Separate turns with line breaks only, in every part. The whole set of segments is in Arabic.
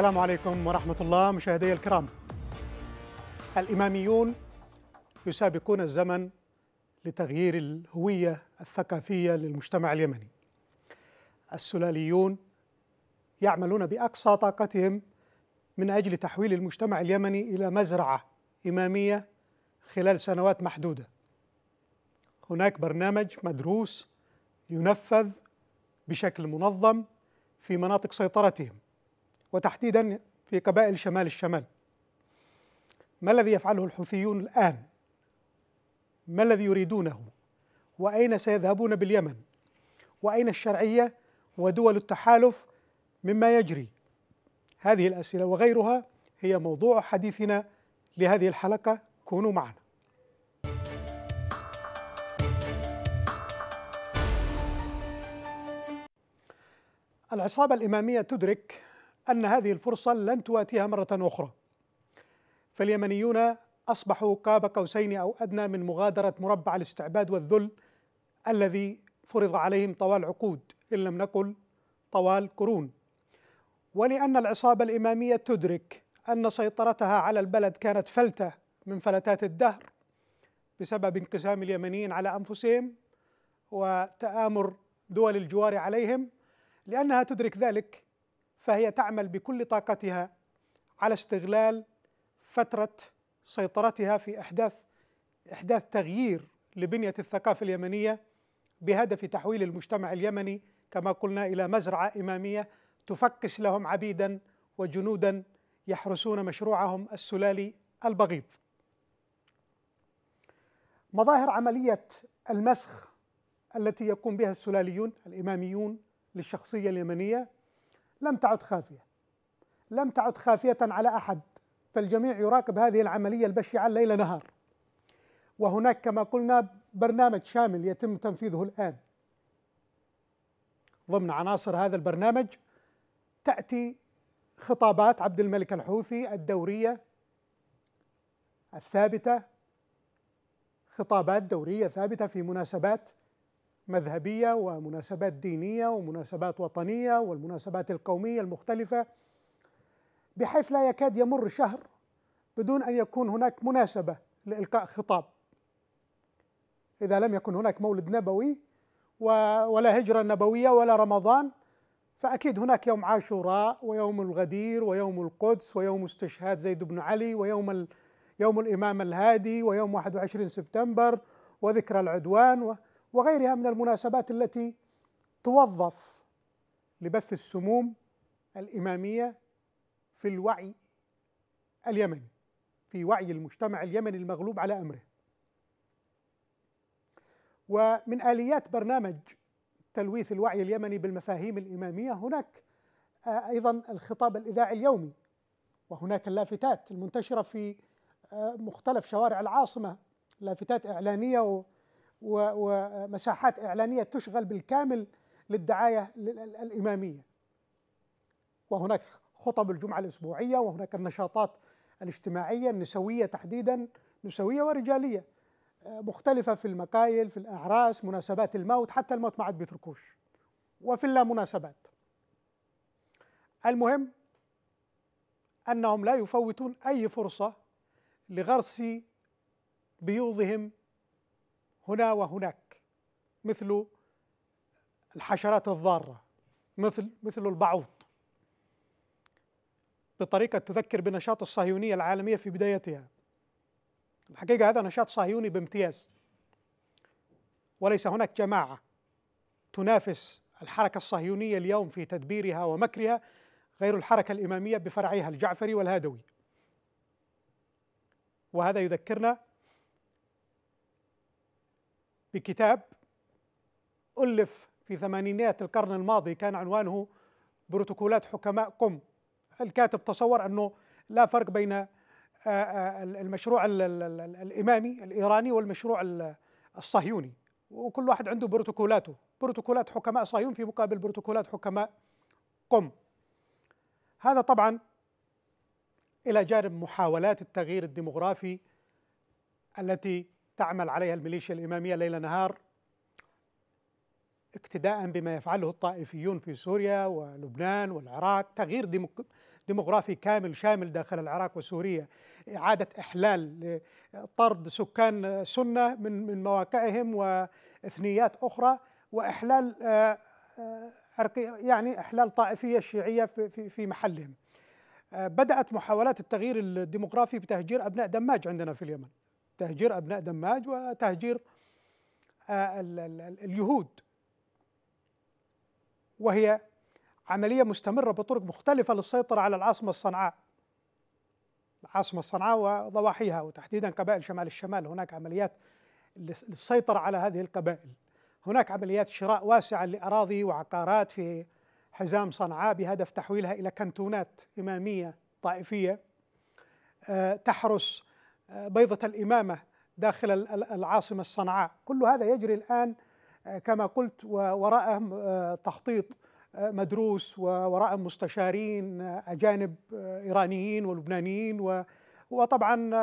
السلام عليكم ورحمة الله مشاهدي الكرام الإماميون يسابقون الزمن لتغيير الهوية الثقافية للمجتمع اليمني السلاليون يعملون بأقصى طاقتهم من أجل تحويل المجتمع اليمني إلى مزرعة إمامية خلال سنوات محدودة هناك برنامج مدروس ينفذ بشكل منظم في مناطق سيطرتهم وتحديدا في قبائل شمال الشمال ما الذي يفعله الحوثيون الآن؟ ما الذي يريدونه؟ وأين سيذهبون باليمن؟ وأين الشرعية ودول التحالف مما يجري؟ هذه الأسئلة وغيرها هي موضوع حديثنا لهذه الحلقة كونوا معنا العصابة الإمامية تدرك أن هذه الفرصة لن تواتيها مرة أخرى فاليمنيون أصبحوا قاب قوسين أو أدنى من مغادرة مربع الاستعباد والذل الذي فرض عليهم طوال عقود إن لم نقل طوال قرون ولأن العصابة الإمامية تدرك أن سيطرتها على البلد كانت فلتة من فلتات الدهر بسبب انقسام اليمنيين على أنفسهم وتآمر دول الجوار عليهم لأنها تدرك ذلك فهي تعمل بكل طاقتها على استغلال فترة سيطرتها في إحداث إحداث تغيير لبنية الثقافة اليمنية بهدف تحويل المجتمع اليمني كما قلنا إلى مزرعة إمامية تفكس لهم عبيدا وجنودا يحرسون مشروعهم السلالي البغيض مظاهر عملية المسخ التي يقوم بها السلاليون الإماميون للشخصية اليمنية لم تعد خافية لم تعد خافية على أحد فالجميع يراقب هذه العملية البشعة ليل نهار وهناك كما قلنا برنامج شامل يتم تنفيذه الآن ضمن عناصر هذا البرنامج تأتي خطابات عبد الملك الحوثي الدورية الثابتة خطابات دورية ثابتة في مناسبات مذهبية ومناسبات دينية ومناسبات وطنية والمناسبات القومية المختلفة بحيث لا يكاد يمر شهر بدون أن يكون هناك مناسبة لإلقاء خطاب إذا لم يكن هناك مولد نبوي ولا هجرة نبوية ولا رمضان فأكيد هناك يوم عاشوراء ويوم الغدير ويوم القدس ويوم استشهاد زيد بن علي ويوم يوم الإمام الهادي ويوم 21 سبتمبر وذكرى العدوان و... وغيرها من المناسبات التي توظف لبث السموم الإمامية في الوعي اليمني في وعي المجتمع اليمني المغلوب على أمره ومن آليات برنامج تلويث الوعي اليمني بالمفاهيم الإمامية هناك آه، أيضا الخطاب الإذاعي اليومي وهناك اللافتات المنتشرة في آه، مختلف شوارع العاصمة لافتات إعلانية ومساحات إعلانية تشغل بالكامل للدعاية الإمامية وهناك خطب الجمعة الأسبوعية وهناك النشاطات الاجتماعية النسوية تحديدا نسوية ورجالية آه، مختلفة في المقايل في الأعراس مناسبات الموت حتى الموت ما عاد بيتركوش وفي اللا مناسبات المهم أنهم لا يفوتون أي فرصة لغرس بيوضهم هنا وهناك مثل الحشرات الضارة مثل مثل البعوض بطريقة تذكر بنشاط الصهيونية العالمية في بدايتها الحقيقة هذا نشاط صهيوني بامتياز وليس هناك جماعة تنافس الحركة الصهيونية اليوم في تدبيرها ومكرها غير الحركة الإمامية بفرعها الجعفري والهادوي وهذا يذكرنا بكتاب ألف في ثمانينيات القرن الماضي كان عنوانه بروتوكولات حكماء قم الكاتب تصور أنه لا فرق بين آه، آه، المشروع الإمامي الإيراني والمشروع الصهيوني وكل واحد عنده بروتوكولاته بروتوكولات حكماء صهيون في مقابل بروتوكولات حكماء قم هذا طبعا إلى جانب محاولات التغيير الديمغرافي التي تعمل عليها الميليشيا الإمامية ليل نهار اقتداء بما يفعله الطائفيون في سوريا ولبنان والعراق تغيير ديموغرافي كامل شامل داخل العراق وسوريا إعادة إحلال طرد سكان سنة من من مواقعهم وإثنيات أخرى وإحلال آه، آه، يعني إحلال طائفية شيعية في في محلهم آه، بدأت محاولات التغيير الديموغرافي بتهجير أبناء دماج عندنا في اليمن تهجير أبناء دماج وتهجير آه، اليهود وهي عملية مستمرة بطرق مختلفة للسيطرة على العاصمة الصنعاء العاصمة صنعاء وضواحيها وتحديدا قبائل شمال الشمال هناك عمليات للسيطرة على هذه القبائل هناك عمليات شراء واسعة لأراضي وعقارات في حزام صنعاء بهدف تحويلها إلى كنتونات إمامية طائفية آه، تحرس بيضة الإمامة داخل العاصمة الصنعاء كل هذا يجري الآن آه، كما قلت وراء آه، تخطيط آه، مدروس ووراء مستشارين أجانب إيرانيين ولبنانيين وطبعا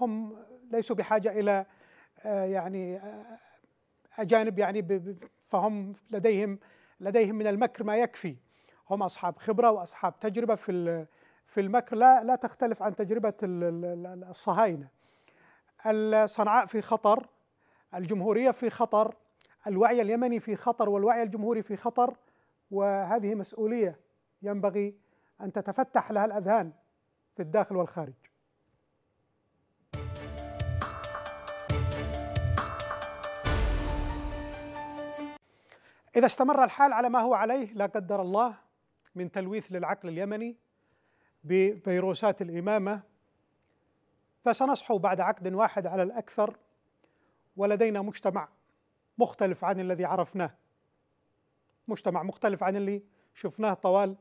هم ليسوا بحاجة إلى يعني أجانب يعني فهم لديهم لديهم من المكر ما يكفي هم أصحاب خبرة وأصحاب تجربة في في المكر لا لا تختلف عن تجربه الصهاينه صنعاء في خطر الجمهوريه في خطر الوعي اليمني في خطر والوعي الجمهوري في خطر وهذه مسؤوليه ينبغي ان تتفتح لها الاذهان في الداخل والخارج إذا استمر الحال على ما هو عليه لا قدر الله من تلويث للعقل اليمني بفيروسات الإمامة فسنصحو بعد عقد واحد على الأكثر ولدينا مجتمع مختلف عن الذي عرفناه مجتمع مختلف عن اللي شفناه طوال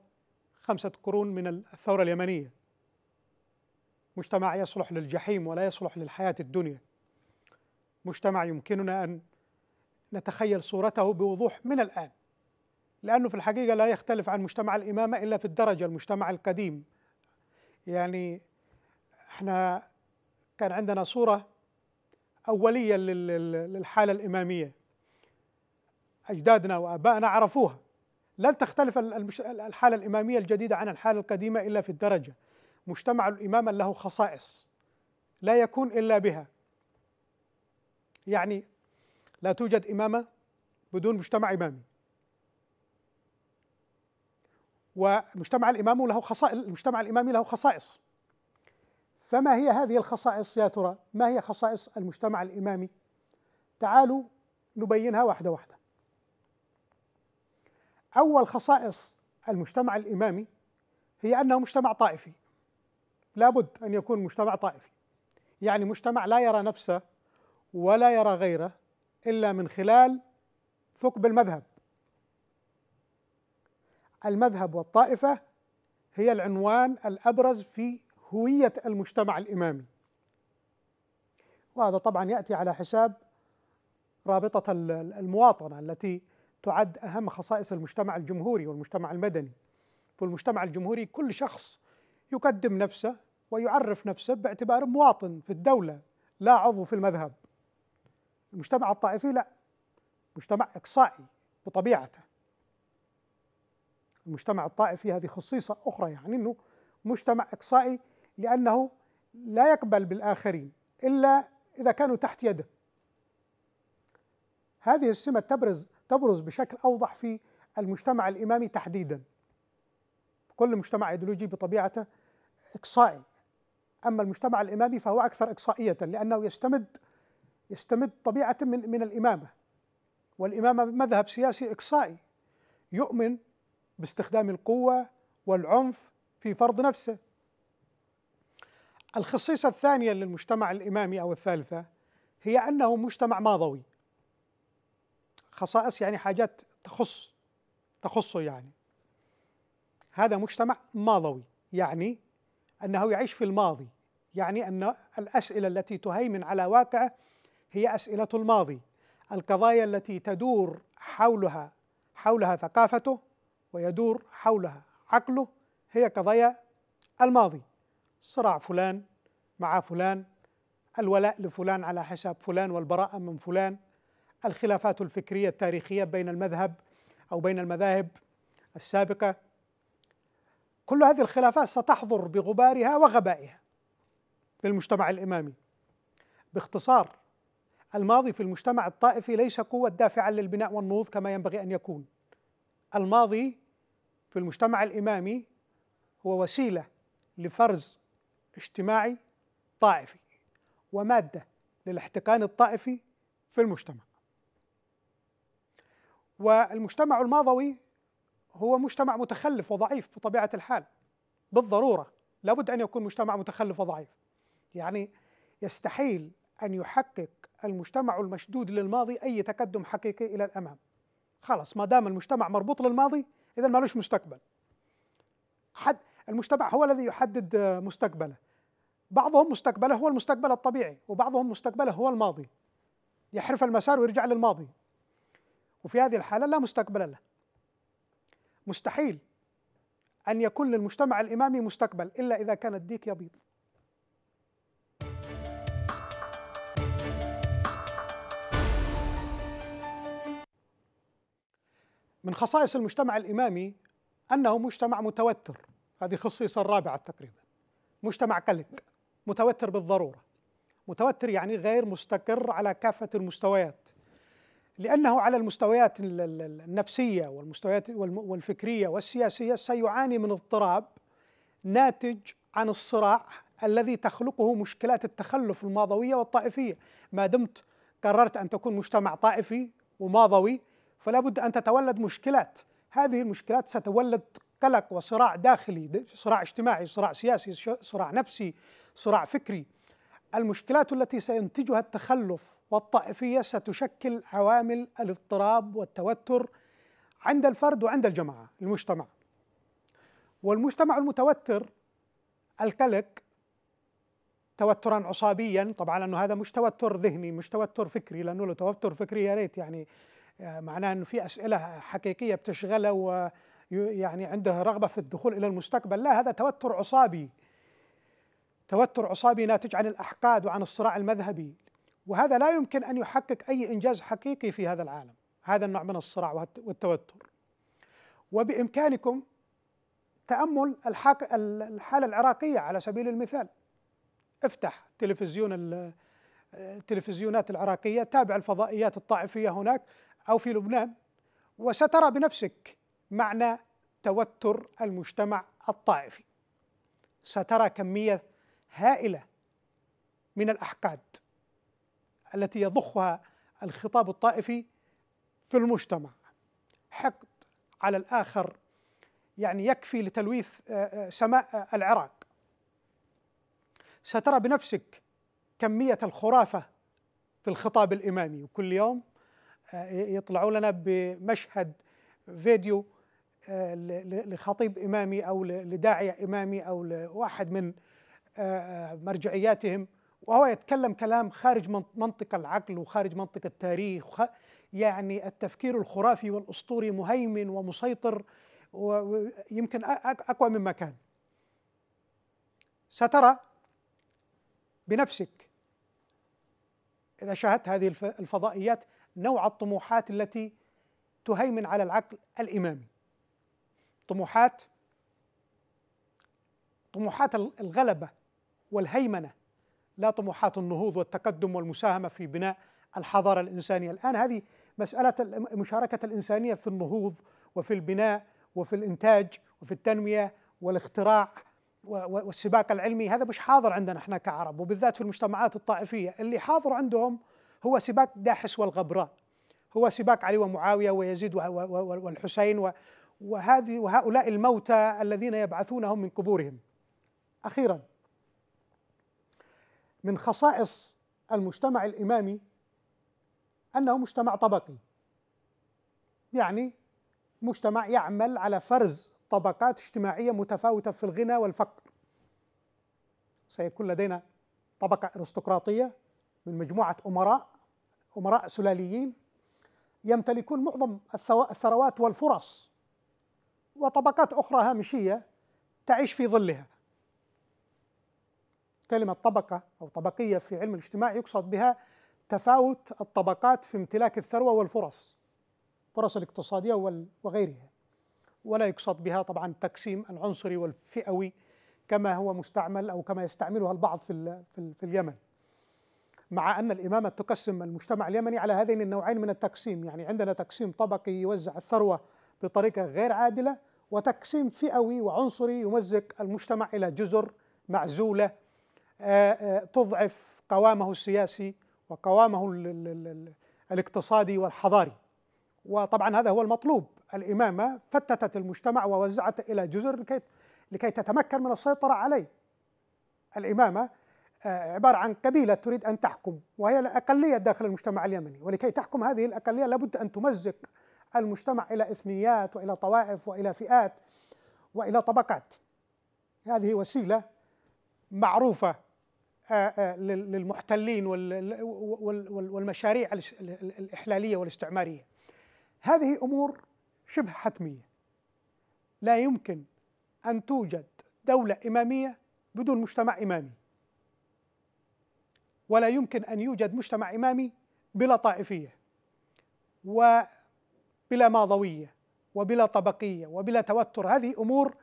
خمسة قرون من الثورة اليمنية مجتمع يصلح للجحيم ولا يصلح للحياة الدنيا مجتمع يمكننا أن نتخيل صورته بوضوح من الآن لأنه في الحقيقة لا يختلف عن مجتمع الإمامة إلا في الدرجة المجتمع القديم يعني احنا كان عندنا صورة أولية للحالة الإمامية أجدادنا وآبائنا عرفوها لن تختلف الحالة الإمامية الجديدة عن الحالة القديمة إلا في الدرجة مجتمع الإمامة له خصائص لا يكون إلا بها يعني لا توجد إمامة بدون مجتمع إمامي والمجتمع الإمامي له خصائص المجتمع الإمامي له خصائص فما هي هذه الخصائص يا ترى ما هي خصائص المجتمع الإمامي تعالوا نبينها واحدة واحدة أول خصائص المجتمع الإمامي هي أنه مجتمع طائفي لابد أن يكون مجتمع طائفي يعني مجتمع لا يرى نفسه ولا يرى غيره إلا من خلال ثقب المذهب المذهب والطائفة هي العنوان الأبرز في هوية المجتمع الإمامي وهذا طبعا يأتي على حساب رابطة المواطنة التي تعد أهم خصائص المجتمع الجمهوري والمجتمع المدني في المجتمع الجمهوري كل شخص يقدم نفسه ويعرف نفسه باعتباره مواطن في الدولة لا عضو في المذهب المجتمع الطائفي لا مجتمع إقصائي بطبيعته المجتمع الطائفي هذه خصيصة أخرى يعني أنه مجتمع إقصائي لأنه لا يقبل بالآخرين إلا إذا كانوا تحت يده هذه السمة تبرز تبرز بشكل أوضح في المجتمع الإمامي تحديدا كل مجتمع أيديولوجي بطبيعته إقصائي أما المجتمع الإمامي فهو أكثر إقصائية لأنه يستمد يستمد طبيعة من من الإمامة والإمامة مذهب سياسي إقصائي يؤمن باستخدام القوة والعنف في فرض نفسه الخصيصة الثانية للمجتمع الإمامي أو الثالثة هي أنه مجتمع ماضوي خصائص يعني حاجات تخص تخصه يعني هذا مجتمع ماضوي يعني أنه يعيش في الماضي يعني أن الأسئلة التي تهيمن على واقعه هي أسئلة الماضي القضايا التي تدور حولها حولها ثقافته ويدور حولها عقله هي قضايا الماضي صراع فلان مع فلان الولاء لفلان على حساب فلان والبراءة من فلان الخلافات الفكرية التاريخية بين المذهب أو بين المذاهب السابقة كل هذه الخلافات ستحضر بغبارها وغبائها في المجتمع الإمامي باختصار الماضي في المجتمع الطائفي ليس قوة دافعة للبناء والنهوض كما ينبغي أن يكون الماضي في المجتمع الإمامي هو وسيلة لفرز اجتماعي طائفي ومادة للاحتقان الطائفي في المجتمع والمجتمع الماضوي هو مجتمع متخلف وضعيف بطبيعة الحال بالضرورة لابد أن يكون مجتمع متخلف وضعيف يعني يستحيل أن يحقق المجتمع المشدود للماضي أي تقدم حقيقي إلى الأمام خلاص ما دام المجتمع مربوط للماضي اذا مالوش مستقبل حد المجتمع هو الذي يحدد مستقبله بعضهم مستقبله هو المستقبل الطبيعي وبعضهم مستقبله هو الماضي يحرف المسار ويرجع للماضي وفي هذه الحالة لا مستقبل له مستحيل أن يكون للمجتمع الإمامي مستقبل إلا إذا كان الديك يبيض من خصائص المجتمع الإمامي أنه مجتمع متوتر هذه خصيصة الرابعة تقريبا مجتمع قلق متوتر بالضرورة متوتر يعني غير مستقر على كافة المستويات لأنه على المستويات النفسية والمستويات والفكرية والسياسية سيعاني من اضطراب ناتج عن الصراع الذي تخلقه مشكلات التخلف الماضوية والطائفية ما دمت قررت أن تكون مجتمع طائفي وماضوي فلا بد أن تتولد مشكلات هذه المشكلات ستولد قلق وصراع داخلي صراع اجتماعي صراع سياسي صراع نفسي صراع فكري المشكلات التي سينتجها التخلف والطائفية ستشكل عوامل الاضطراب والتوتر عند الفرد وعند الجماعة المجتمع والمجتمع المتوتر القلق توترا عصابيا طبعا لانه هذا مش توتر ذهني مش توتر فكري لانه لو توتر فكري يا ريت يعني آه، معناه انه في اسئله حقيقيه بتشغله ويعني عنده رغبه في الدخول الى المستقبل لا هذا توتر عصابي توتر عصابي ناتج عن الاحقاد وعن الصراع المذهبي وهذا لا يمكن ان يحقق اي انجاز حقيقي في هذا العالم هذا النوع من الصراع والتوتر وبامكانكم تامل الحاله العراقيه على سبيل المثال افتح تلفزيون آه، التلفزيونات العراقيه تابع الفضائيات الطائفيه هناك أو في لبنان وسترى بنفسك معنى توتر المجتمع الطائفي سترى كمية هائلة من الأحقاد التي يضخها الخطاب الطائفي في المجتمع حقد على الآخر يعني يكفي لتلويث آه، آه، سماء آه، العراق سترى بنفسك كمية الخرافة في الخطاب الإمامي وكل يوم آه، يطلعوا لنا بمشهد فيديو آه، لخطيب إمامي أو لداعية إمامي أو لواحد من آه، مرجعياتهم وهو يتكلم كلام خارج منطق العقل وخارج منطق التاريخ يعني التفكير الخرافي والأسطوري مهيمن ومسيطر ويمكن أقوى مما كان سترى بنفسك إذا شاهدت هذه الفضائيات نوع الطموحات التي تهيمن على العقل الامامي طموحات طموحات الغلبه والهيمنه لا طموحات النهوض والتقدم والمساهمه في بناء الحضاره الانسانيه الان هذه مساله المشاركه الانسانيه في النهوض وفي البناء وفي الانتاج وفي التنميه والاختراع والسباق العلمي هذا مش حاضر عندنا احنا كعرب وبالذات في المجتمعات الطائفيه اللي حاضر عندهم هو سباق داحس والغبراء هو سباق علي ومعاوية ويزيد والحسين وهذه وهؤلاء الموتى الذين يبعثونهم من قبورهم أخيرا من خصائص المجتمع الإمامي أنه مجتمع طبقي يعني مجتمع يعمل على فرز طبقات اجتماعية متفاوتة في الغنى والفقر سيكون لدينا طبقة أرستقراطية من مجموعة أمراء أمراء سلاليين يمتلكون معظم الثروات والفرص وطبقات أخرى هامشية تعيش في ظلها كلمة طبقة أو طبقية في علم الاجتماع يقصد بها تفاوت الطبقات في امتلاك الثروة والفرص الفرص الاقتصادية وغيرها ولا يقصد بها طبعا التقسيم العنصري والفئوي كما هو مستعمل أو كما يستعملها البعض في, في اليمن مع أن الإمامة تقسم المجتمع اليمني على هذين النوعين من التقسيم يعني عندنا تقسيم طبقي يوزع الثروة بطريقة غير عادلة وتقسيم فئوي وعنصري يمزق المجتمع إلى جزر معزولة آه، آه، تضعف قوامه السياسي وقوامه الاقتصادي والحضاري وطبعا هذا هو المطلوب الإمامة فتتت المجتمع ووزعته إلى جزر لكي, لكي تتمكن من السيطرة عليه الإمامة آه، عبارة عن قبيلة تريد أن تحكم وهي الأقلية داخل المجتمع اليمني ولكي تحكم هذه الأقلية لابد أن تمزق المجتمع إلى إثنيات وإلى طوائف وإلى فئات وإلى طبقات هذه وسيلة معروفة آه، آه، للمحتلين والمشاريع الإحلالية والاستعمارية هذه أمور شبه حتمية لا يمكن أن توجد دولة إمامية بدون مجتمع إمامي ولا يمكن أن يوجد مجتمع إمامي بلا طائفية وبلا ماضوية وبلا طبقية وبلا توتر هذه أمور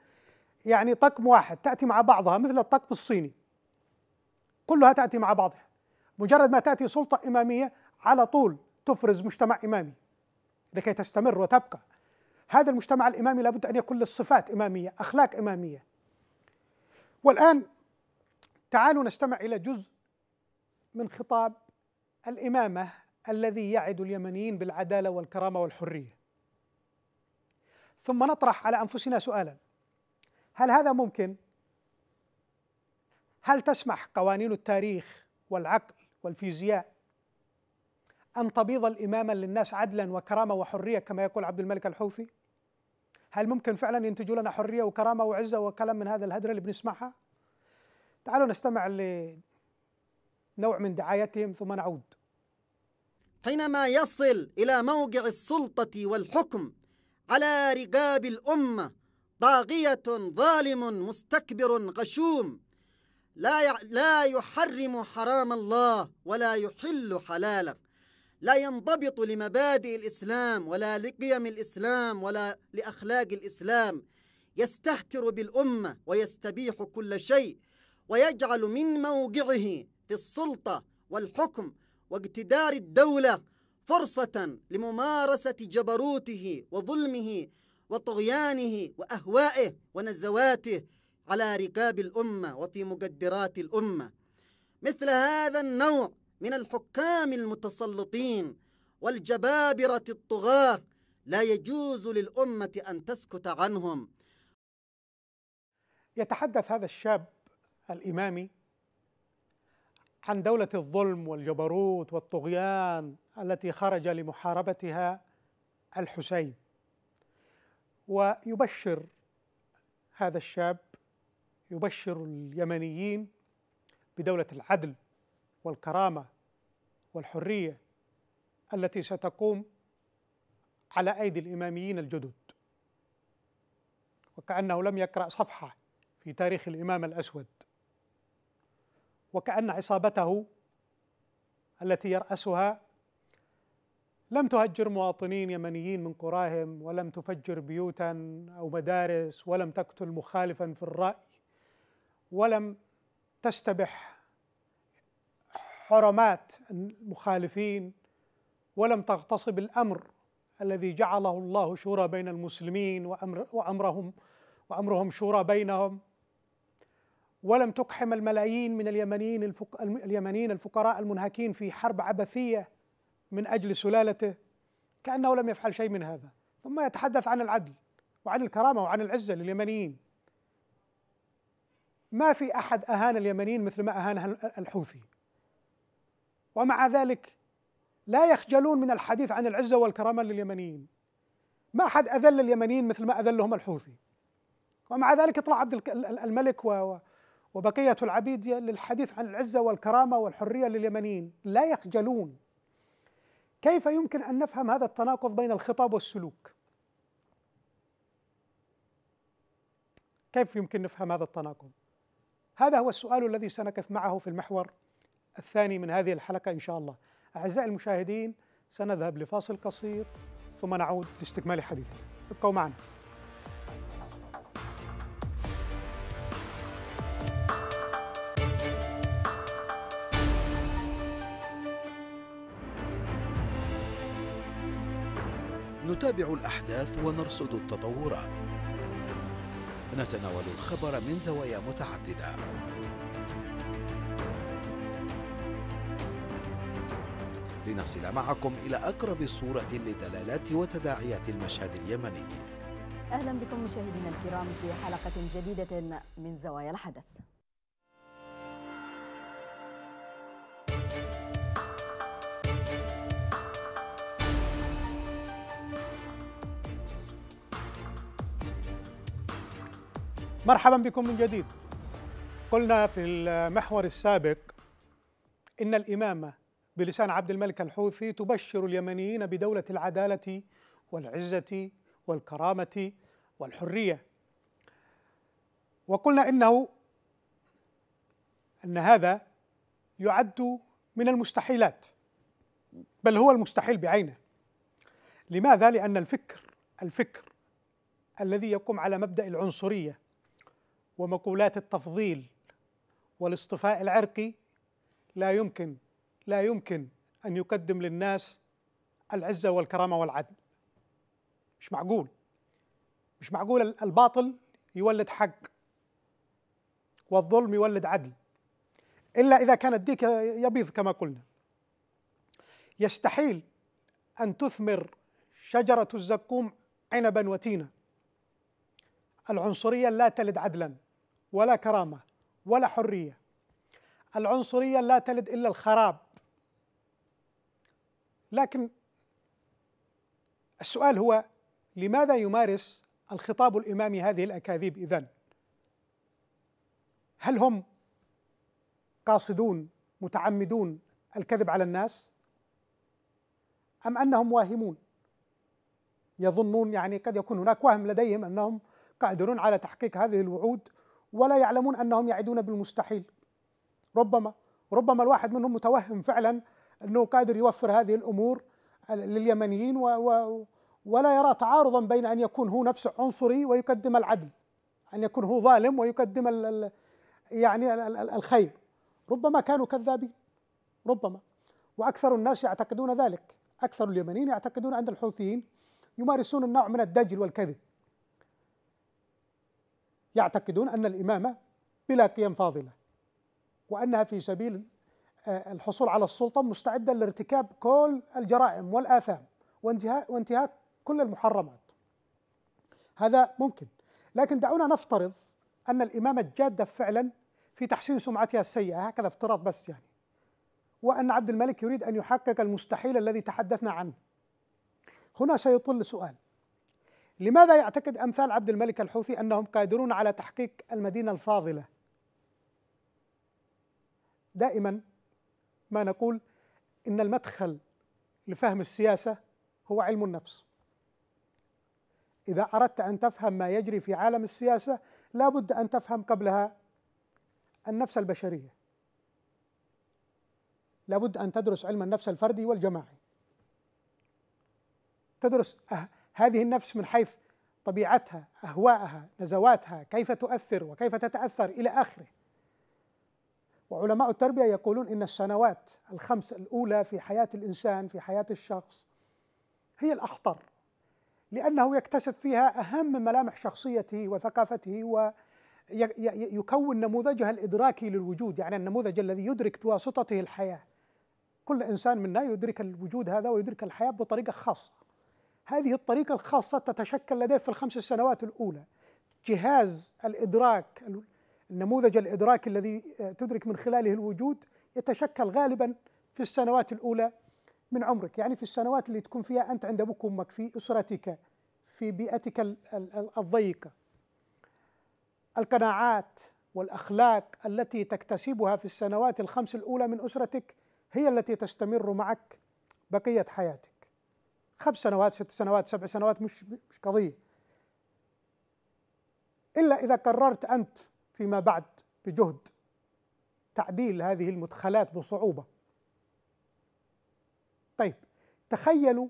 يعني طقم واحد تأتي مع بعضها مثل الطقم الصيني كلها تأتي مع بعضها مجرد ما تأتي سلطة إمامية على طول تفرز مجتمع إمامي لكي تستمر وتبقى هذا المجتمع الإمامي لابد أن يكون له صفات إمامية أخلاق إمامية والآن تعالوا نستمع إلى جزء من خطاب الإمامة الذي يعد اليمنيين بالعدالة والكرامة والحرية ثم نطرح على أنفسنا سؤالا هل هذا ممكن؟ هل تسمح قوانين التاريخ والعقل والفيزياء أن تبيض الإماما للناس عدلا وكرامة وحرية كما يقول عبد الملك الحوثي؟ هل ممكن فعلا ينتجوا لنا حرية وكرامة وعزة وكلام من هذا الهدر اللي بنسمعها؟ تعالوا نستمع ل نوع من دعايتهم ثم نعود حينما يصل إلى موقع السلطة والحكم على رقاب الأمة طاغية ظالم مستكبر غشوم لا لا يحرم حرام الله ولا يحل حلاله لا ينضبط لمبادئ الإسلام ولا لقيم الإسلام ولا لأخلاق الإسلام يستهتر بالأمة ويستبيح كل شيء ويجعل من موقعه في السلطة والحكم واقتدار الدولة فرصة لممارسة جبروته وظلمه وطغيانه وأهوائه ونزواته على ركاب الأمة وفي مقدرات الأمة مثل هذا النوع من الحكام المتسلطين والجبابرة الطغاة لا يجوز للأمة أن تسكت عنهم يتحدث هذا الشاب الإمامي عن دولة الظلم والجبروت والطغيان التي خرج لمحاربتها الحسين ويبشر هذا الشاب يبشر اليمنيين بدولة العدل والكرامة والحرية التي ستقوم على أيدي الإماميين الجدد وكأنه لم يقرأ صفحة في تاريخ الإمام الأسود وكأن عصابته التي يرأسها لم تهجر مواطنين يمنيين من قراهم ولم تفجر بيوتا أو مدارس ولم تقتل مخالفا في الرأي ولم تستبح حرمات المخالفين ولم تغتصب الأمر الذي جعله الله شورى بين المسلمين وأمر وأمرهم وأمرهم شورى بينهم ولم تقحم الملايين من اليمنيين الفق... اليمنيين الفقراء المنهكين في حرب عبثيه من اجل سلالته كانه لم يفعل شيء من هذا ثم يتحدث عن العدل وعن الكرامه وعن العزه لليمنيين ما في احد اهان اليمنيين مثل ما اهانها الحوثي ومع ذلك لا يخجلون من الحديث عن العزه والكرامه لليمنيين ما احد اذل اليمنيين مثل ما اذلهم الحوثي ومع ذلك يطلع عبد الملك و وبقية العبيد للحديث عن العزة والكرامة والحرية لليمنيين لا يخجلون كيف يمكن أن نفهم هذا التناقض بين الخطاب والسلوك كيف يمكن نفهم هذا التناقض هذا هو السؤال الذي سنقف معه في المحور الثاني من هذه الحلقة إن شاء الله أعزائي المشاهدين سنذهب لفاصل قصير ثم نعود لاستكمال حديثنا ابقوا معنا نتابع الأحداث ونرصد التطورات نتناول الخبر من زوايا متعددة لنصل معكم إلى أقرب صورة لدلالات وتداعيات المشهد اليمني أهلا بكم مشاهدينا الكرام في حلقة جديدة من زوايا الحدث مرحبا بكم من جديد قلنا في المحور السابق ان الامامه بلسان عبد الملك الحوثي تبشر اليمنيين بدوله العداله والعزه والكرامه والحريه وقلنا انه ان هذا يعد من المستحيلات بل هو المستحيل بعينه لماذا لان الفكر الفكر الذي يقوم على مبدا العنصريه ومقولات التفضيل والاصطفاء العرقي لا يمكن لا يمكن ان يقدم للناس العزه والكرامه والعدل مش معقول مش معقول الباطل يولد حق والظلم يولد عدل الا اذا كان الديك يبيض كما قلنا يستحيل ان تثمر شجره الزقوم عنبا وتينا العنصريه لا تلد عدلا ولا كرامة ولا حرية العنصرية لا تلد إلا الخراب لكن السؤال هو لماذا يمارس الخطاب الإمامي هذه الأكاذيب إذن هل هم قاصدون متعمدون الكذب على الناس أم أنهم واهمون يظنون يعني قد يكون هناك وهم لديهم أنهم قادرون على تحقيق هذه الوعود ولا يعلمون انهم يعدون بالمستحيل ربما ربما الواحد منهم متوهم فعلا انه قادر يوفر هذه الامور لليمنيين و و ولا يرى تعارضا بين ان يكون هو نفسه عنصري ويقدم العدل ان يكون هو ظالم ويقدم الـ الـ يعني الـ الـ الخير ربما كانوا كذابين ربما واكثر الناس يعتقدون ذلك اكثر اليمنيين يعتقدون ان الحوثيين يمارسون النوع من الدجل والكذب يعتقدون ان الامامه بلا قيم فاضله وانها في سبيل آه، الحصول على السلطه مستعده لارتكاب كل الجرائم والاثام وانتهاك كل المحرمات هذا ممكن لكن دعونا نفترض ان الامامه جادة فعلا في تحسين سمعتها السيئه هكذا افتراض بس يعني وان عبد الملك يريد ان يحقق المستحيل الذي تحدثنا عنه هنا سيطل سؤال لماذا يعتقد أمثال عبد الملك الحوثي أنهم قادرون على تحقيق المدينة الفاضلة دائما ما نقول إن المدخل لفهم السياسة هو علم النفس إذا أردت أن تفهم ما يجري في عالم السياسة لا بد أن تفهم قبلها النفس البشرية لا بد أن تدرس علم النفس الفردي والجماعي تدرس أه- هذه النفس من حيث طبيعتها أهواءها نزواتها كيف تؤثر وكيف تتأثر إلى آخره وعلماء التربية يقولون إن السنوات الخمس الأولى في حياة الإنسان في حياة الشخص هي الأخطر لأنه يكتسب فيها أهم ملامح شخصيته وثقافته ويكون نموذجها الإدراكي للوجود يعني النموذج الذي يدرك بواسطته الحياة كل إنسان منا يدرك الوجود هذا ويدرك الحياة بطريقة خاصة هذه الطريقة الخاصة تتشكل لديه في الخمس سنوات الأولى جهاز الإدراك النموذج الإدراكي الذي آه، تدرك من خلاله الوجود يتشكل غالبا في السنوات الأولى من عمرك يعني في السنوات اللي تكون فيها أنت عند أبوك وأمك في أسرتك في بيئتك الضيقة القناعات والأخلاق التي تكتسبها في السنوات الخمس الأولى من أسرتك هي التي تستمر معك بقية حياتك خمس سنوات ست سنوات سبع سنوات مش مش قضيه الا اذا قررت انت فيما بعد بجهد تعديل هذه المدخلات بصعوبه طيب تخيلوا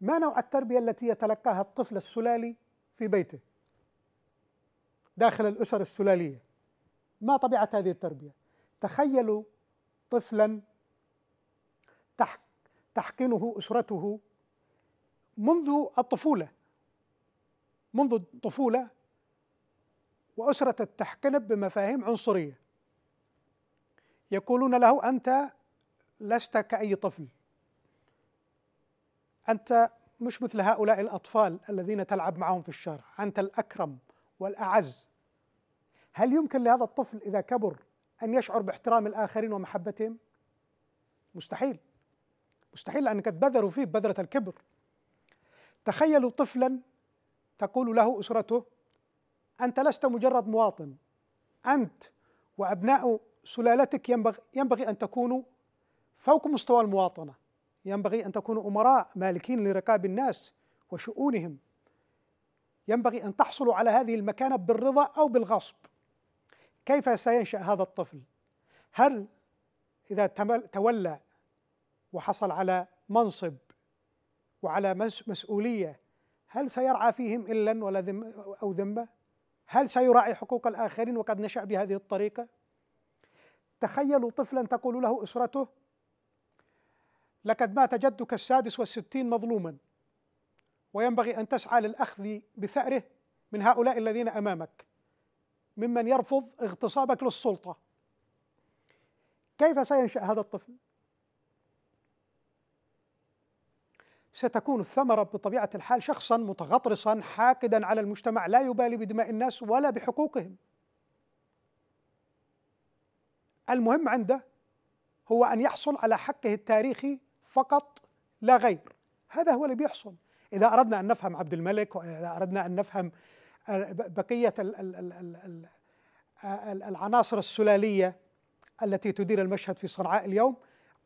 ما نوع التربيه التي يتلقاها الطفل السلالي في بيته داخل الاسر السلاليه ما طبيعه هذه التربيه تخيلوا طفلا تحت تحقنه أسرته منذ الطفولة منذ الطفولة وأسرة تحتكم بمفاهيم عنصرية يقولون له أنت لست كأي طفل أنت مش مثل هؤلاء الأطفال الذين تلعب معهم في الشارع أنت الأكرم والأعز هل يمكن لهذا الطفل إذا كبر أن يشعر باحترام الآخرين ومحبتهم؟ مستحيل مستحيل لأن قد بذروا فيه بذرة الكبر تخيلوا طفلا تقول له أسرته أنت لست مجرد مواطن أنت وأبناء سلالتك ينبغي, ينبغي أن تكونوا فوق مستوى المواطنة ينبغي أن تكونوا أمراء مالكين لرقاب الناس وشؤونهم ينبغي أن تحصلوا على هذه المكانة بالرضا أو بالغصب كيف سينشأ هذا الطفل؟ هل إذا تولى وحصل على منصب وعلى مسؤولية هل سيرعى فيهم إلا ولا ذم أو ذمة؟ هل سيراعي حقوق الآخرين وقد نشأ بهذه الطريقة؟ تخيلوا طفلا تقول له أسرته لقد مات جدك السادس والستين مظلوما وينبغي أن تسعى للأخذ بثأره من هؤلاء الذين أمامك ممن يرفض اغتصابك للسلطة كيف سينشأ هذا الطفل؟ ستكون الثمرة بطبيعة الحال شخصا متغطرسا حاقدا على المجتمع لا يبالي بدماء الناس ولا بحقوقهم المهم عنده هو أن يحصل على حقه التاريخي فقط لا غير هذا هو اللي بيحصل إذا أردنا أن نفهم عبد الملك وإذا أردنا أن نفهم بقية العناصر السلالية التي تدير المشهد في صنعاء اليوم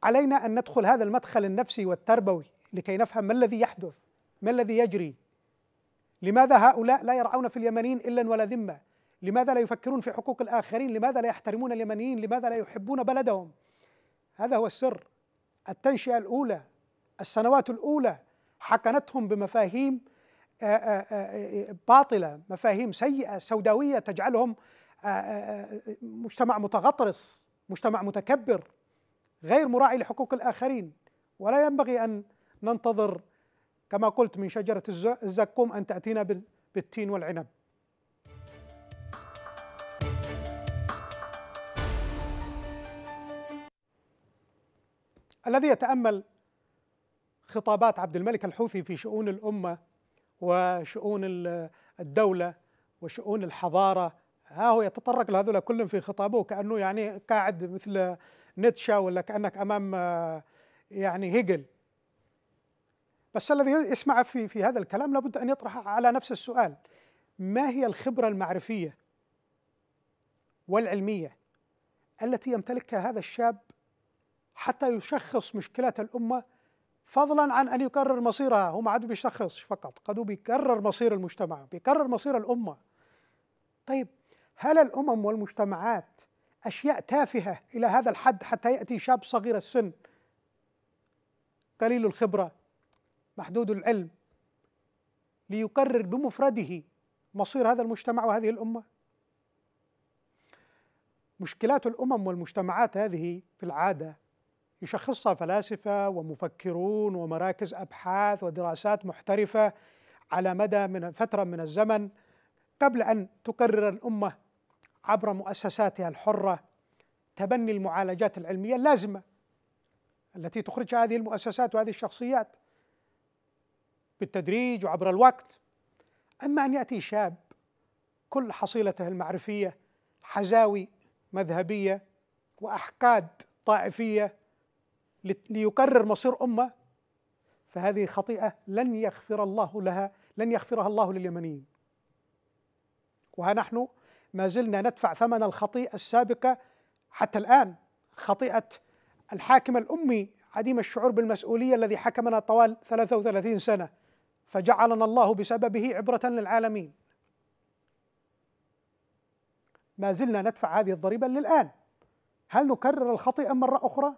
علينا أن ندخل هذا المدخل النفسي والتربوي لكي نفهم ما الذي يحدث ما الذي يجري لماذا هؤلاء لا يرعون في اليمنيين إلا ولا ذمة لماذا لا يفكرون في حقوق الآخرين لماذا لا يحترمون اليمنيين لماذا لا يحبون بلدهم هذا هو السر التنشئة الأولى السنوات الأولى حقنتهم بمفاهيم آه، آه، آه، باطلة مفاهيم سيئة سوداوية تجعلهم مجتمع متغطرس مجتمع متكبر غير مراعي لحقوق الآخرين ولا ينبغي أن ننتظر كما قلت من شجرة الزقوم أن تأتينا بالتين والعنب الذي يتأمل خطابات عبد الملك الحوثي في شؤون الأمة وشؤون الدولة وشؤون الحضارة ها هو يتطرق لهذول كلهم في خطابه كأنه يعني قاعد مثل نيتشا ولا كأنك أمام آه، يعني هيجل بس الذي يسمع في في هذا الكلام لابد ان يطرح على نفس السؤال ما هي الخبره المعرفيه والعلميه التي يمتلكها هذا الشاب حتى يشخص مشكلات الامه فضلا عن ان يكرر مصيرها هو ما عاد بيشخص فقط قد هو بيكرر مصير المجتمع بيكرر مصير الامه طيب هل الامم والمجتمعات اشياء تافهه الى هذا الحد حتى ياتي شاب صغير السن قليل الخبره محدود العلم ليقرر بمفرده مصير هذا المجتمع وهذه الامه مشكلات الامم والمجتمعات هذه في العاده يشخصها فلاسفه ومفكرون ومراكز ابحاث ودراسات محترفه على مدى من فتره من الزمن قبل ان تقرر الامه عبر مؤسساتها الحره تبني المعالجات العلميه اللازمه التي تخرجها هذه المؤسسات وهذه الشخصيات بالتدريج وعبر الوقت أما أن يأتي شاب كل حصيلته المعرفية حزاوي مذهبية وأحقاد طائفية ليكرر مصير أمة فهذه خطيئة لن يغفر الله لها لن يغفرها الله لليمنيين وها نحن ما زلنا ندفع ثمن الخطيئة السابقة حتى الآن خطيئة الحاكم الأمي عديم الشعور بالمسؤولية الذي حكمنا طوال 33 سنة فجعلنا الله بسببه عبرة للعالمين ما زلنا ندفع هذه الضريبة للآن هل نكرر الخطيئة مرة أخرى؟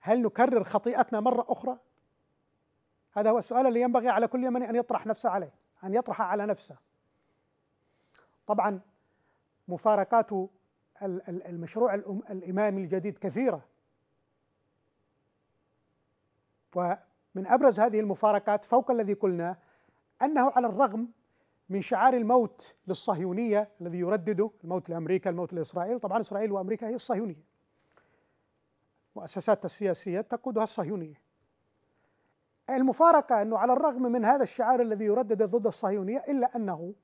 هل نكرر خطيئتنا مرة أخرى؟ هذا هو السؤال اللي ينبغي على كل يمني أن يطرح نفسه عليه أن يطرح على نفسه طبعا مفارقات المشروع الإمامي الجديد كثيرة من ابرز هذه المفارقات فوق الذي قلنا انه على الرغم من شعار الموت للصهيونيه الذي يردده الموت لامريكا الموت لاسرائيل طبعا اسرائيل وامريكا هي الصهيونيه مؤسسات السياسيه تقودها الصهيونيه المفارقه انه على الرغم من هذا الشعار الذي يردد ضد الصهيونيه الا انه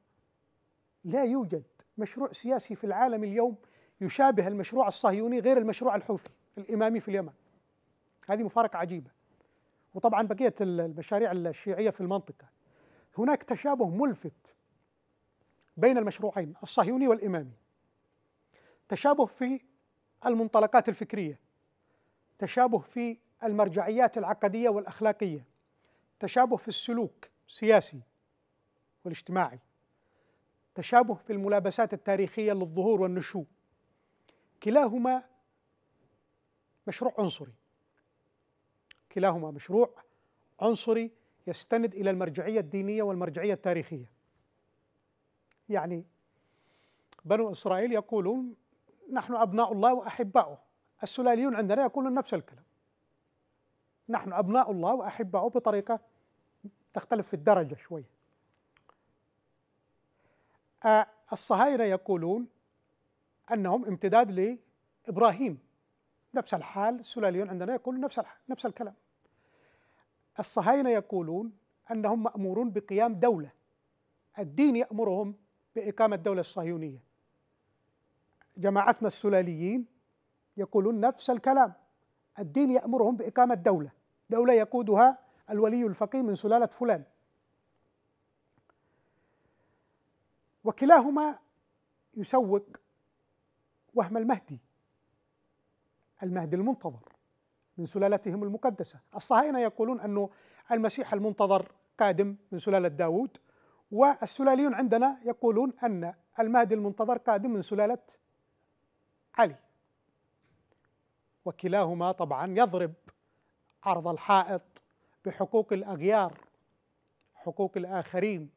لا يوجد مشروع سياسي في العالم اليوم يشابه المشروع الصهيوني غير المشروع الحوثي الامامي في اليمن هذه مفارقه عجيبه وطبعا بقيه المشاريع الشيعيه في المنطقه هناك تشابه ملفت بين المشروعين الصهيوني والامامي تشابه في المنطلقات الفكريه تشابه في المرجعيات العقديه والاخلاقيه تشابه في السلوك السياسي والاجتماعي تشابه في الملابسات التاريخيه للظهور والنشوء كلاهما مشروع عنصري كلاهما مشروع عنصري يستند الى المرجعيه الدينيه والمرجعيه التاريخيه. يعني بنو اسرائيل يقولون نحن ابناء الله واحباؤه، السلاليون عندنا يقولون نفس الكلام. نحن ابناء الله واحباؤه بطريقه تختلف في الدرجه شويه. آه، الصهاينه يقولون انهم امتداد لابراهيم نفس الحال السلاليون عندنا يقولون نفس الحال نفس الكلام الصهاينة يقولون أنهم مأمورون بقيام دولة الدين يأمرهم بإقامة دولة الصهيونية جماعتنا السلاليين يقولون نفس الكلام الدين يأمرهم بإقامة دولة دولة يقودها الولي الفقيه من سلالة فلان وكلاهما يسوق وهم المهدي المهدي المنتظر من سلالتهم المقدسة الصهاينة يقولون أنه المسيح المنتظر قادم من سلالة داود والسلاليون عندنا يقولون أن المهدي المنتظر قادم من سلالة علي وكلاهما طبعا يضرب عرض الحائط بحقوق الأغيار حقوق الآخرين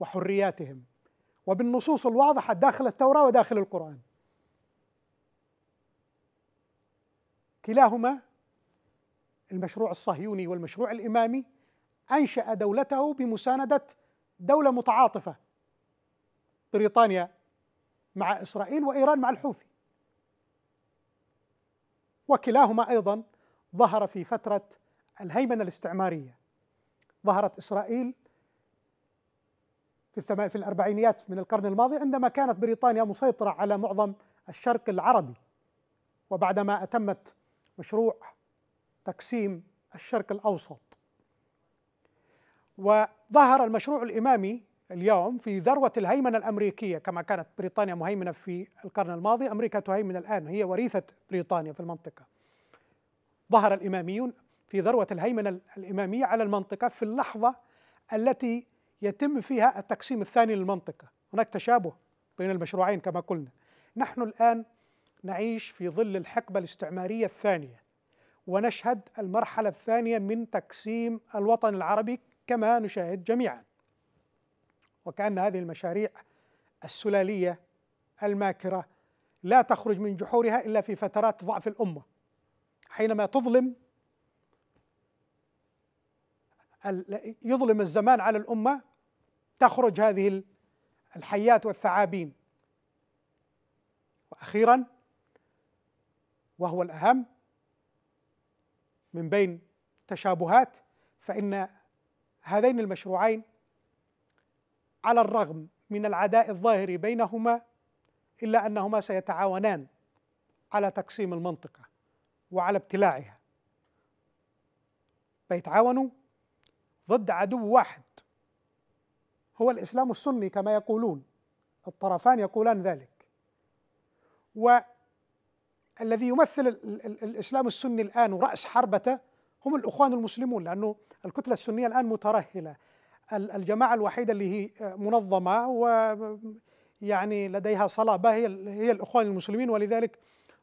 وحرياتهم وبالنصوص الواضحة داخل التوراة وداخل القرآن كلاهما المشروع الصهيوني والمشروع الإمامي أنشأ دولته بمساندة دولة متعاطفة بريطانيا مع إسرائيل وإيران مع الحوثي وكلاهما أيضا ظهر في فترة الهيمنة الاستعمارية ظهرت إسرائيل في في الأربعينيات من القرن الماضي عندما كانت بريطانيا مسيطرة على معظم الشرق العربي وبعدما أتمت مشروع تقسيم الشرق الاوسط وظهر المشروع الامامي اليوم في ذروه الهيمنه الامريكيه كما كانت بريطانيا مهيمنه في القرن الماضي امريكا تهيمن الان هي وريثه بريطانيا في المنطقه ظهر الاماميون في ذروه الهيمنه الاماميه على المنطقه في اللحظه التي يتم فيها التقسيم الثاني للمنطقه هناك تشابه بين المشروعين كما قلنا نحن الان نعيش في ظل الحقبة الاستعمارية الثانية ونشهد المرحلة الثانية من تقسيم الوطن العربي كما نشاهد جميعا وكأن هذه المشاريع السلالية الماكرة لا تخرج من جحورها إلا في فترات ضعف الأمة حينما تظلم يظلم الزمان على الأمة تخرج هذه الحيات والثعابين وأخيرا وهو الأهم من بين تشابهات فإن هذين المشروعين على الرغم من العداء الظاهر بينهما إلا أنهما سيتعاونان على تقسيم المنطقة وعلى ابتلاعها فيتعاونوا ضد عدو واحد هو الإسلام السني كما يقولون الطرفان يقولان ذلك و الذي يمثل الإسلام السني الآن ورأس حربته هم الإخوان المسلمون لأنه الكتلة السنية الآن مترهلة الجماعة الوحيدة اللي هي منظمة ويعني لديها صلابة هي هي الإخوان المسلمين ولذلك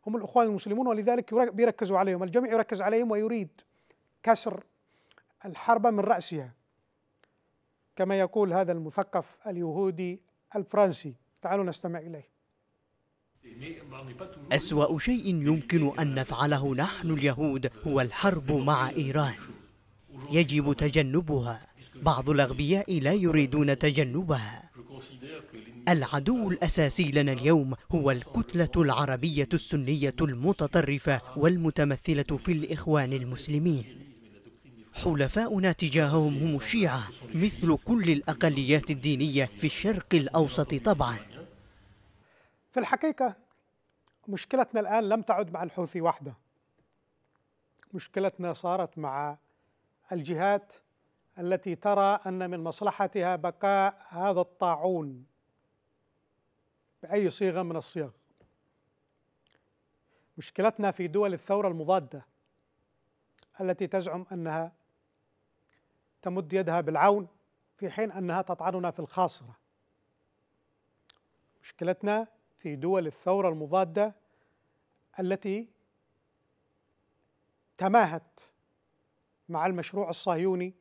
هم الإخوان المسلمون ولذلك بيركزوا عليهم الجميع يركز عليهم ويريد كسر الحربه من رأسها كما يقول هذا المثقف اليهودي الفرنسي تعالوا نستمع إليه أسوأ شيء يمكن أن نفعله نحن اليهود هو الحرب مع إيران يجب تجنبها بعض الأغبياء لا يريدون تجنبها العدو الأساسي لنا اليوم هو الكتلة العربية السنية المتطرفة والمتمثلة في الإخوان المسلمين حلفاؤنا تجاههم هم الشيعة مثل كل الأقليات الدينية في الشرق الأوسط طبعاً في الحقيقة مشكلتنا الآن لم تعد مع الحوثي وحده مشكلتنا صارت مع الجهات التي ترى أن من مصلحتها بقاء هذا الطاعون بأي صيغة من الصيغ مشكلتنا في دول الثورة المضادة التي تزعم أنها تمد يدها بالعون في حين أنها تطعننا في الخاصرة مشكلتنا في دول الثورة المضادة التي تماهت مع المشروع الصهيوني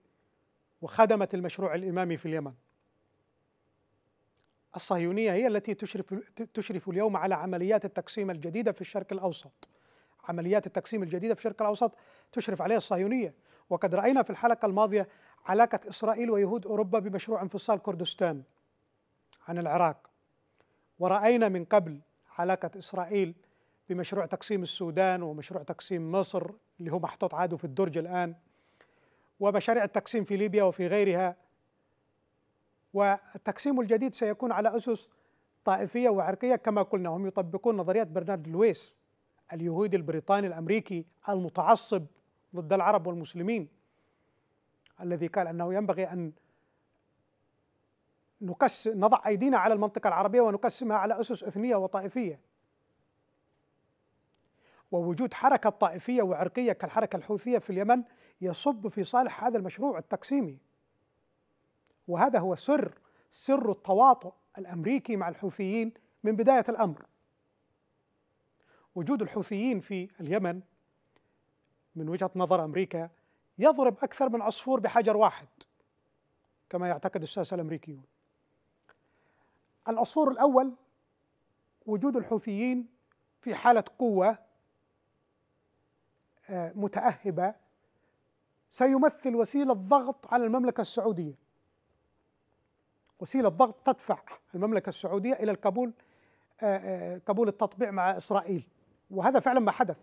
وخدمت المشروع الإمامي في اليمن الصهيونية هي التي تشرف, تشرف اليوم على عمليات التقسيم الجديدة في الشرق الأوسط عمليات التقسيم الجديدة في الشرق الأوسط تشرف عليها الصهيونية وقد رأينا في الحلقة الماضية علاقة إسرائيل ويهود أوروبا بمشروع انفصال كردستان عن العراق ورأينا من قبل علاقة إسرائيل بمشروع تقسيم السودان ومشروع تقسيم مصر اللي هو محطوط عاده في الدرج الآن ومشاريع التقسيم في ليبيا وفي غيرها والتقسيم الجديد سيكون على أسس طائفية وعرقية كما قلنا هم يطبقون نظرية برنارد لويس اليهودي البريطاني الأمريكي المتعصب ضد العرب والمسلمين الذي قال أنه ينبغي أن نكس نضع أيدينا على المنطقة العربية ونقسمها على أسس إثنية وطائفية ووجود حركة طائفية وعرقية كالحركة الحوثية في اليمن يصب في صالح هذا المشروع التقسيمي وهذا هو سر سر التواطؤ الأمريكي مع الحوثيين من بداية الأمر وجود الحوثيين في اليمن من وجهة نظر أمريكا يضرب أكثر من عصفور بحجر واحد كما يعتقد الساسة الأمريكيون العصفور الأول وجود الحوثيين في حالة قوة آه، متأهبة سيمثل وسيلة ضغط على المملكة السعودية وسيلة ضغط تدفع المملكة السعودية إلى القبول قبول آه، آه، التطبيع مع إسرائيل وهذا فعلا ما حدث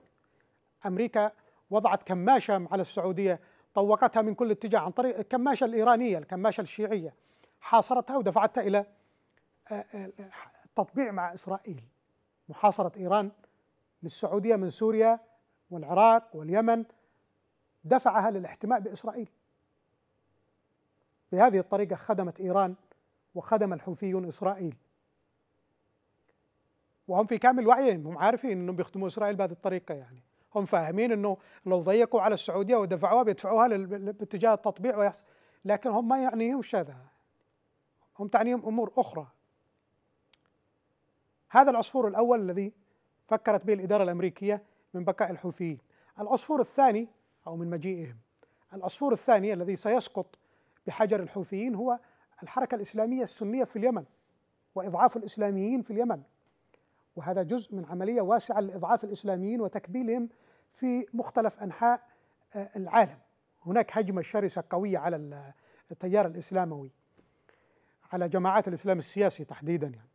أمريكا وضعت كماشة على السعودية طوقتها من كل اتجاه عن طريق الكماشة الإيرانية الكماشة الشيعية حاصرتها ودفعتها إلى التطبيع مع إسرائيل محاصرة إيران للسعودية من سوريا والعراق واليمن دفعها للاحتماء بإسرائيل بهذه الطريقة خدمت إيران وخدم الحوثيون إسرائيل وهم في كامل وعيهم هم عارفين أنهم بيخدموا إسرائيل بهذه الطريقة يعني هم فاهمين أنه لو ضيقوا على السعودية ودفعوها بيدفعوها باتجاه التطبيع ويحصل لكن هم ما يعنيهمش هذا هم تعنيهم أمور أخرى هذا العصفور الأول الذي فكرت به الإدارة الأمريكية من بقاء الحوثيين العصفور الثاني أو من مجيئهم العصفور الثاني الذي سيسقط بحجر الحوثيين هو الحركة الإسلامية السنية في اليمن وإضعاف الإسلاميين في اليمن وهذا جزء من عملية واسعة لإضعاف الإسلاميين وتكبيلهم في مختلف أنحاء آه، العالم هناك هجمة شرسة قوية على التيار الإسلاموي على جماعات الإسلام السياسي تحديدا يعني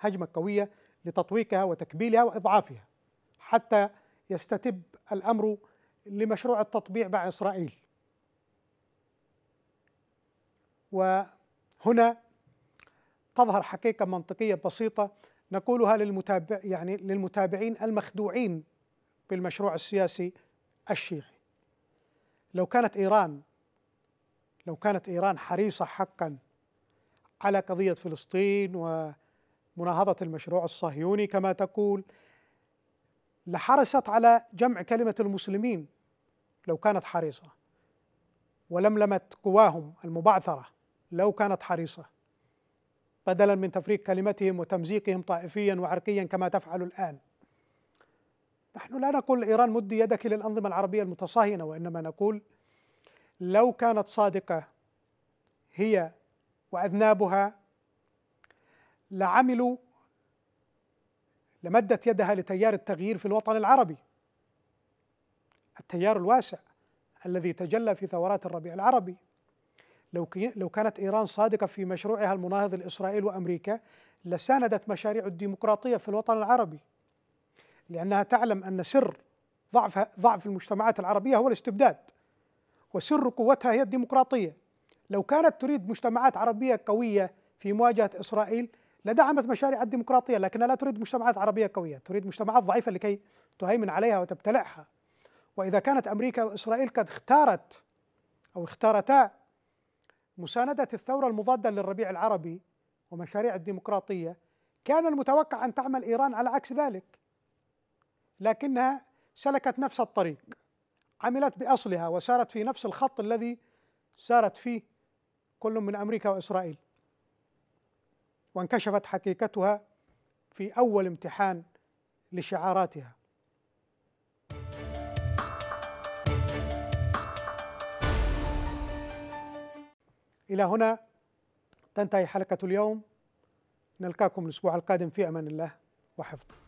هجمة قوية لتطويقها وتكبيلها وإضعافها حتى يستتب الأمر لمشروع التطبيع مع إسرائيل وهنا تظهر حقيقة منطقية بسيطة نقولها للمتابع يعني للمتابعين المخدوعين بالمشروع السياسي الشيعي لو كانت إيران لو كانت إيران حريصة حقا على قضية فلسطين و مناهضة المشروع الصهيوني كما تقول لحرصت على جمع كلمة المسلمين لو كانت حريصة ولملمت قواهم المبعثرة لو كانت حريصة بدلا من تفريق كلمتهم وتمزيقهم طائفيا وعرقيا كما تفعل الآن نحن لا نقول إيران مدي يدك للأنظمة العربية المتصهينة وإنما نقول لو كانت صادقة هي وأذنابها لعملوا لمدت يدها لتيار التغيير في الوطن العربي التيار الواسع الذي تجلى في ثورات الربيع العربي لو لو كانت ايران صادقه في مشروعها المناهض لاسرائيل وامريكا لساندت مشاريع الديمقراطيه في الوطن العربي لانها تعلم ان سر ضعف ضعف المجتمعات العربيه هو الاستبداد وسر قوتها هي الديمقراطيه لو كانت تريد مجتمعات عربيه قويه في مواجهه اسرائيل لدعمت مشاريع الديمقراطية لكنها لا تريد مجتمعات عربية قوية تريد مجتمعات ضعيفة لكي تهيمن عليها وتبتلعها وإذا كانت أمريكا وإسرائيل قد اختارت أو اختارتا مساندة الثورة المضادة للربيع العربي ومشاريع الديمقراطية كان المتوقع أن تعمل إيران على عكس ذلك لكنها سلكت نفس الطريق عملت بأصلها وسارت في نفس الخط الذي سارت فيه كل من أمريكا وإسرائيل وانكشفت حقيقتها في أول امتحان لشعاراتها إلى هنا تنتهي حلقة اليوم نلقاكم الأسبوع القادم في أمان الله وحفظه